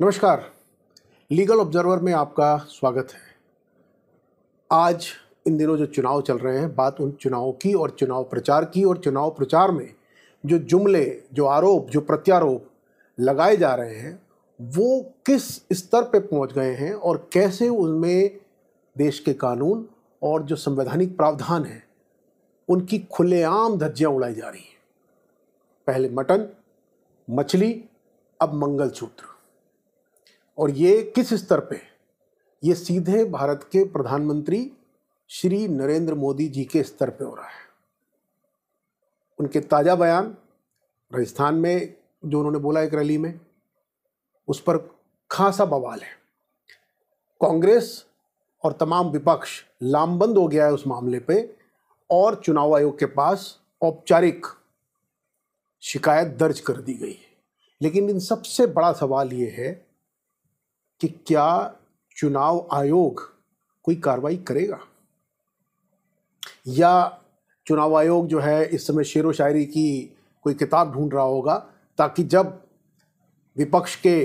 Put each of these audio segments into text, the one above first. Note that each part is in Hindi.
नमस्कार लीगल ऑब्जर्वर में आपका स्वागत है आज इन दिनों जो चुनाव चल रहे हैं बात उन चुनाव की और चुनाव प्रचार की और चुनाव प्रचार में जो जुमले जो आरोप जो प्रत्यारोप लगाए जा रहे हैं वो किस स्तर पे पहुंच गए हैं और कैसे उनमें देश के कानून और जो संवैधानिक प्रावधान हैं उनकी खुलेआम धज्जियाँ उड़ाई जा रही हैं पहले मटन मछली अब मंगलसूत्र और ये किस स्तर पे ये सीधे भारत के प्रधानमंत्री श्री नरेंद्र मोदी जी के स्तर पे हो रहा है उनके ताज़ा बयान राजस्थान में जो उन्होंने बोला एक रैली में उस पर खासा बवाल है कांग्रेस और तमाम विपक्ष लामबंद हो गया है उस मामले पे और चुनाव आयोग के पास औपचारिक शिकायत दर्ज कर दी गई है लेकिन इन सबसे बड़ा सवाल ये है कि क्या चुनाव आयोग कोई कार्रवाई करेगा या चुनाव आयोग जो है इस समय शेर व शायरी की कोई किताब ढूंढ रहा होगा ताकि जब विपक्ष के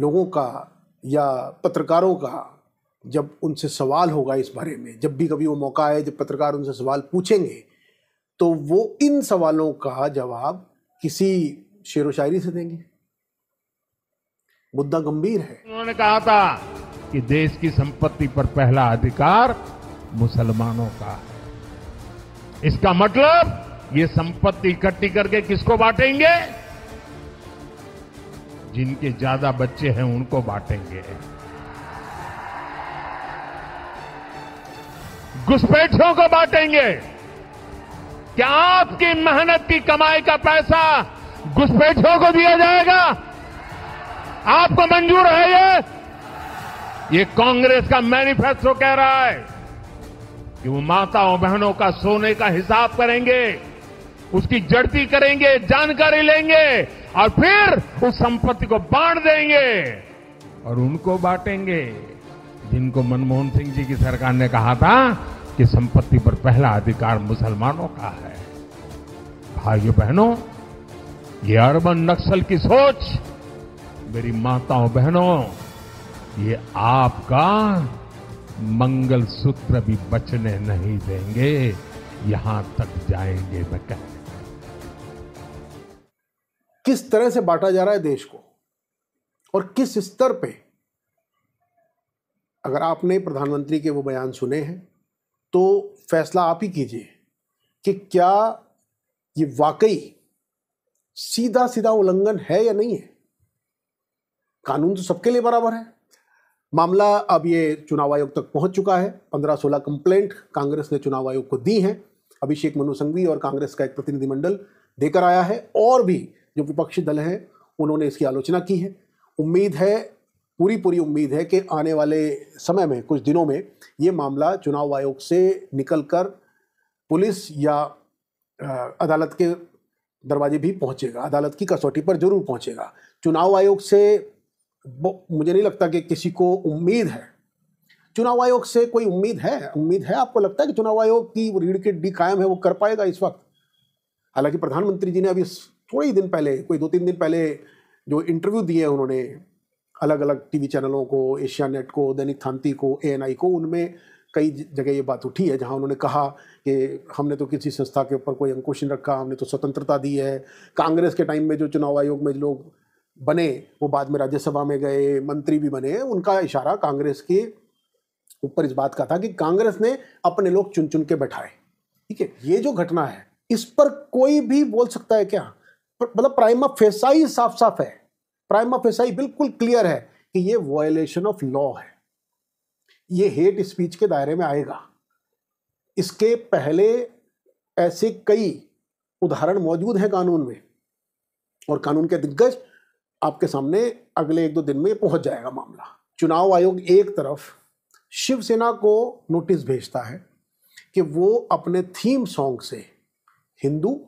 लोगों का या पत्रकारों का जब उनसे सवाल होगा इस बारे में जब भी कभी वो मौका आए जब पत्रकार उनसे सवाल पूछेंगे तो वो इन सवालों का जवाब किसी शेर व शायरी से देंगे मुद्दा गंभीर है उन्होंने कहा था कि देश की संपत्ति पर पहला अधिकार मुसलमानों का है इसका मतलब ये संपत्ति इकट्ठी करके किसको बांटेंगे जिनके ज्यादा बच्चे हैं उनको बांटेंगे घुसपैठियों को बांटेंगे क्या आपकी मेहनत की कमाई का पैसा घुसपैठियों को दिया जाएगा आपको मंजूर है ये ये कांग्रेस का मैनिफेस्टो कह रहा है कि वो माताओं बहनों का सोने का हिसाब करेंगे उसकी जड़ती करेंगे जानकारी लेंगे और फिर उस संपत्ति को बांट देंगे और उनको बांटेंगे जिनको मनमोहन सिंह जी की सरकार ने कहा था कि संपत्ति पर पहला अधिकार मुसलमानों का है भाइयों बहनों ये अर्बन नक्सल की सोच मेरी माताओं बहनों ये आपका मंगल सूत्र भी बचने नहीं देंगे यहां तक जाएंगे बेटा किस तरह से बांटा जा रहा है देश को और किस स्तर पे अगर आपने प्रधानमंत्री के वो बयान सुने हैं तो फैसला आप ही कीजिए कि क्या ये वाकई सीधा सीधा उल्लंघन है या नहीं है कानून तो सबके लिए बराबर है मामला अब ये चुनाव आयोग तक पहुंच चुका है पंद्रह सोलह कंप्लेंट कांग्रेस ने चुनाव आयोग को दी हैं अभिषेक मनु संघवी और कांग्रेस का एक प्रतिनिधिमंडल देकर आया है और भी जो विपक्षी दल हैं उन्होंने इसकी आलोचना की है उम्मीद है पूरी पूरी उम्मीद है कि आने वाले समय में कुछ दिनों में ये मामला चुनाव आयोग से कर पुलिस या अदालत के दरवाजे भी पहुंचेगा अदालत की कसौटी पर जरूर पहुंचेगा चुनाव आयोग से मुझे नहीं लगता कि किसी को उम्मीद है चुनाव आयोग से कोई उम्मीद है उम्मीद है आपको लगता है कि चुनाव आयोग की रीढ़ की डी कायम है वो कर पाएगा इस वक्त हालांकि प्रधानमंत्री जी ने अभी थोड़े ही दिन पहले कोई दो तीन दिन पहले जो इंटरव्यू दिए हैं उन्होंने अलग अलग टीवी चैनलों को एशिया नेट को दैनिक थांति को ए को उनमें कई जगह ये बात उठी है जहाँ उन्होंने कहा कि हमने तो किसी संस्था के ऊपर कोई अंकुश नहीं रखा हमने तो स्वतंत्रता दी है कांग्रेस के टाइम में जो चुनाव आयोग में लोग बने वो बाद में राज्यसभा में गए मंत्री भी बने उनका इशारा कांग्रेस के ऊपर इस बात का था कि कांग्रेस ने अपने लोग चुन चुन के बैठाए ठीक है ये जो घटना है इस पर कोई भी बोल सकता है क्या मतलब ऑफ फेसाई साफ साफ है ऑफ फेसाई बिल्कुल क्लियर है कि ये वायलेशन ऑफ लॉ है ये हेट स्पीच के दायरे में आएगा इसके पहले ऐसे कई उदाहरण मौजूद हैं कानून में और कानून के दिग्गज आपके सामने अगले एक दो दिन में पहुंच जाएगा मामला चुनाव आयोग एक तरफ शिवसेना को नोटिस भेजता है कि वो अपने थीम सॉन्ग से हिंदू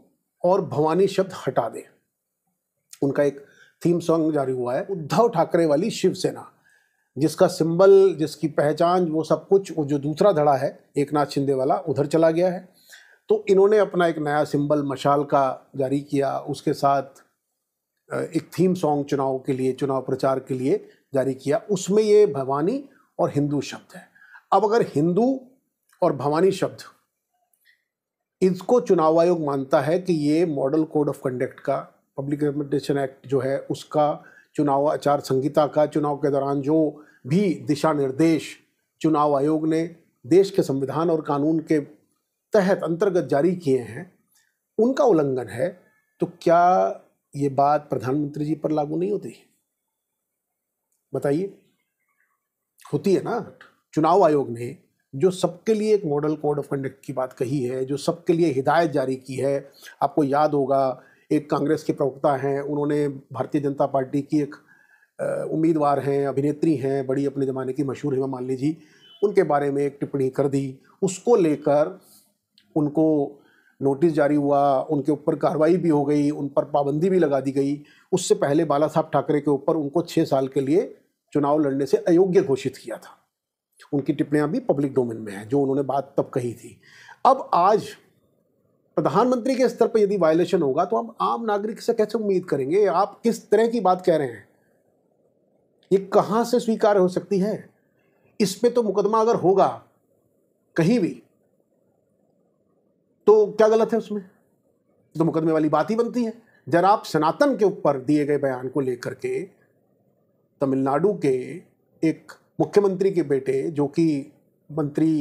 और भवानी शब्द हटा दें उनका एक थीम सॉन्ग जारी हुआ है उद्धव ठाकरे वाली शिवसेना जिसका सिंबल जिसकी पहचान वो सब कुछ वो जो दूसरा धड़ा है एक नाथ शिंदे वाला उधर चला गया है तो इन्होंने अपना एक नया सिंबल मशाल का जारी किया उसके साथ एक थीम सॉन्ग चुनाव के लिए चुनाव प्रचार के लिए जारी किया उसमें ये भवानी और हिंदू शब्द है अब अगर हिंदू और भवानी शब्द इसको चुनाव आयोग मानता है कि ये मॉडल कोड ऑफ कंडक्ट का पब्लिक रिप्रेजेंटेशन एक्ट जो है उसका चुनाव आचार संहिता का चुनाव के दौरान जो भी दिशा निर्देश चुनाव आयोग ने देश के संविधान और कानून के तहत अंतर्गत जारी किए हैं उनका उल्लंघन है तो क्या ये बात प्रधानमंत्री जी पर लागू नहीं होती बताइए होती है ना चुनाव आयोग ने जो सबके लिए एक मॉडल कोड ऑफ कंडक्ट की बात कही है जो सबके लिए हिदायत जारी की है आपको याद होगा एक कांग्रेस के प्रवक्ता हैं उन्होंने भारतीय जनता पार्टी की एक उम्मीदवार हैं अभिनेत्री हैं बड़ी अपने ज़माने की मशहूर हेमा मालिनी जी उनके बारे में एक टिप्पणी कर दी उसको लेकर उनको नोटिस जारी हुआ उनके ऊपर कार्रवाई भी हो गई उन पर पाबंदी भी लगा दी गई उससे पहले बाला साहब ठाकरे के ऊपर उनको छः साल के लिए चुनाव लड़ने से अयोग्य घोषित किया था उनकी टिप्पणियाँ भी पब्लिक डोमेन में हैं जो उन्होंने बात तब कही थी अब आज प्रधानमंत्री के स्तर पर यदि वायलेशन होगा तो हम आम नागरिक से कैसे उम्मीद करेंगे आप किस तरह की बात कह रहे हैं ये कहाँ से स्वीकार हो सकती है इस पर तो मुकदमा अगर होगा कहीं भी तो क्या गलत है उसमें तो मुकदमे वाली बात ही बनती है जरा आप सनातन के ऊपर दिए गए बयान को लेकर के तमिलनाडु के एक मुख्यमंत्री के बेटे जो कि मंत्री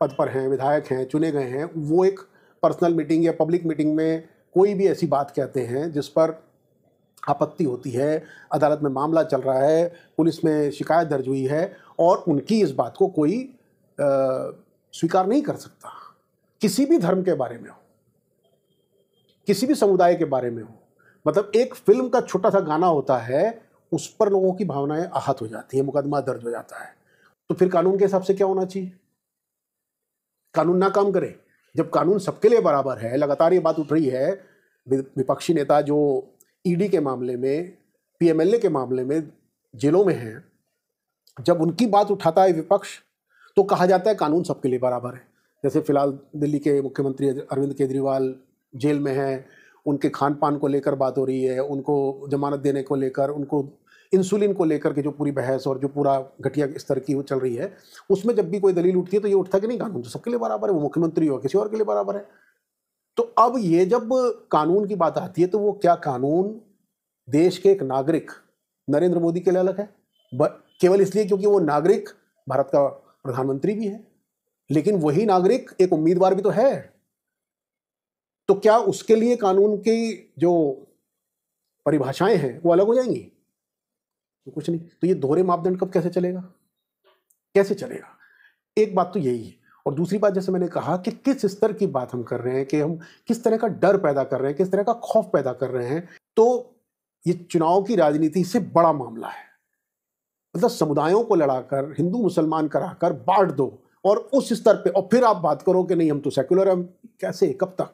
पद पर हैं विधायक हैं चुने गए हैं वो एक पर्सनल मीटिंग या पब्लिक मीटिंग में कोई भी ऐसी बात कहते हैं जिस पर आपत्ति होती है अदालत में मामला चल रहा है पुलिस में शिकायत दर्ज हुई है और उनकी इस बात को कोई आ, स्वीकार नहीं कर सकता किसी भी धर्म के बारे में हो किसी भी समुदाय के बारे में हो मतलब एक फिल्म का छोटा सा गाना होता है उस पर लोगों की भावनाएं आहत हो जाती है मुकदमा दर्ज हो जाता है तो फिर कानून के हिसाब से क्या होना चाहिए कानून ना काम करे जब कानून सबके लिए बराबर है लगातार ये बात उठ रही है विपक्षी नेता जो ईडी e के मामले में पीएमएलए के मामले में जेलों में हैं जब उनकी बात उठाता है विपक्ष तो कहा जाता है कानून सबके लिए बराबर है जैसे फिलहाल दिल्ली के मुख्यमंत्री अरविंद केजरीवाल जेल में हैं उनके खान पान को लेकर बात हो रही है उनको जमानत देने को लेकर उनको इंसुलिन को लेकर के जो पूरी बहस और जो पूरा घटिया स्तर की वो चल रही है उसमें जब भी कोई दलील उठती है तो ये उठता कि नहीं कानून तो सबके लिए बराबर है वो मुख्यमंत्री हो किसी और के लिए बराबर है तो अब ये जब कानून की बात आती है तो वो क्या कानून देश के एक नागरिक नरेंद्र मोदी के लिए अलग है केवल इसलिए क्योंकि वो नागरिक भारत का प्रधानमंत्री भी है लेकिन वही नागरिक एक उम्मीदवार भी तो है तो क्या उसके लिए कानून की जो परिभाषाएं हैं वो अलग हो जाएंगी तो कुछ नहीं तो ये दोहरे मापदंड कब कैसे चलेगा कैसे चलेगा एक बात तो यही है और दूसरी बात जैसे मैंने कहा कि किस स्तर की बात हम कर रहे हैं कि हम किस तरह का डर पैदा कर रहे हैं किस तरह का खौफ पैदा कर रहे हैं तो ये चुनाव की राजनीति से बड़ा मामला है मतलब समुदायों को लड़ाकर हिंदू मुसलमान कराकर बांट दो और उस स्तर पे और फिर आप बात करो कि नहीं हम तो सेकुलर हम कैसे कब तक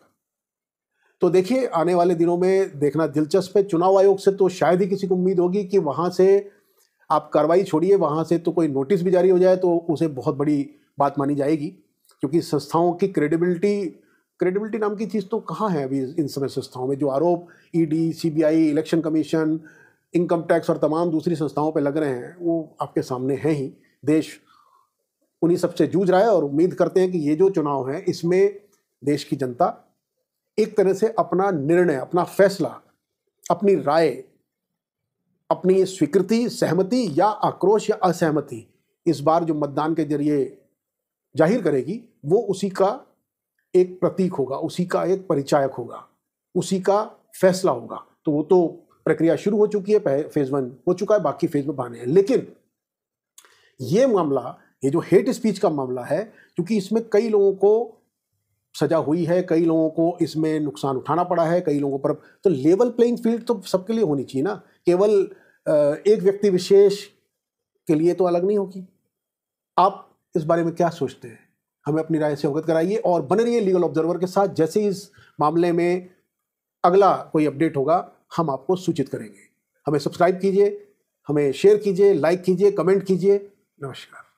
तो देखिए आने वाले दिनों में देखना दिलचस्प है चुनाव आयोग से तो शायद ही किसी को उम्मीद होगी कि वहाँ से आप कार्रवाई छोड़िए वहाँ से तो कोई नोटिस भी जारी हो जाए तो उसे बहुत बड़ी बात मानी जाएगी क्योंकि संस्थाओं की क्रेडिबिलिटी क्रेडिबिलिटी नाम की चीज़ तो कहाँ है अभी इन समय संस्थाओं में जो आरोप ED CBI election commission income tax और तमाम दूसरी संस्थाओं पर लग रहे हैं वो आपके सामने हैं ही देश उन्हीं सबसे जूझ रहा है और उम्मीद करते हैं कि ये जो चुनाव है इसमें देश की जनता एक तरह से अपना निर्णय अपना फैसला अपनी राय अपनी स्वीकृति सहमति या आक्रोश या असहमति इस बार जो मतदान के जरिए जाहिर करेगी वो उसी का एक प्रतीक होगा उसी का एक परिचायक होगा उसी का फैसला होगा तो वो तो प्रक्रिया शुरू हो चुकी है फेज वन हो चुका है बाकी फेज में बने हैं लेकिन ये मामला ये जो हेट स्पीच का मामला है क्योंकि इसमें कई लोगों को सजा हुई है कई लोगों को इसमें नुकसान उठाना पड़ा है कई लोगों पर तो लेवल प्लेइंग फील्ड तो सबके लिए होनी चाहिए ना केवल एक व्यक्ति विशेष के लिए तो अलग नहीं होगी आप इस बारे में क्या सोचते हैं हमें अपनी राय से अवगत कराइए और बने रहिए लीगल ऑब्जर्वर के साथ जैसे इस मामले में अगला कोई अपडेट होगा हम आपको सूचित करेंगे हमें सब्सक्राइब कीजिए हमें शेयर कीजिए लाइक कीजिए कमेंट कीजिए नमस्कार